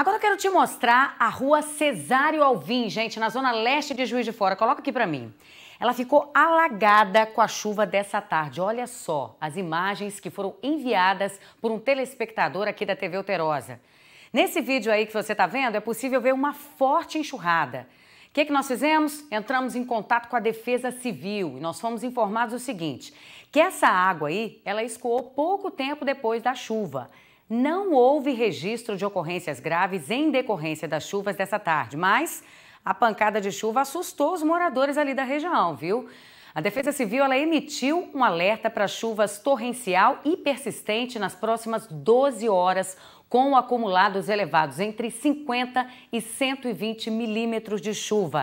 Agora eu quero te mostrar a rua Cesário Alvim, gente, na zona leste de Juiz de Fora. Coloca aqui para mim. Ela ficou alagada com a chuva dessa tarde. Olha só as imagens que foram enviadas por um telespectador aqui da TV Alterosa. Nesse vídeo aí que você está vendo, é possível ver uma forte enxurrada. O que, que nós fizemos? Entramos em contato com a Defesa Civil e nós fomos informados o seguinte, que essa água aí, ela escoou pouco tempo depois da chuva não houve registro de ocorrências graves em decorrência das chuvas dessa tarde, mas a pancada de chuva assustou os moradores ali da região, viu? A Defesa Civil ela emitiu um alerta para chuvas torrencial e persistente nas próximas 12 horas, com acumulados elevados entre 50 e 120 milímetros de chuva.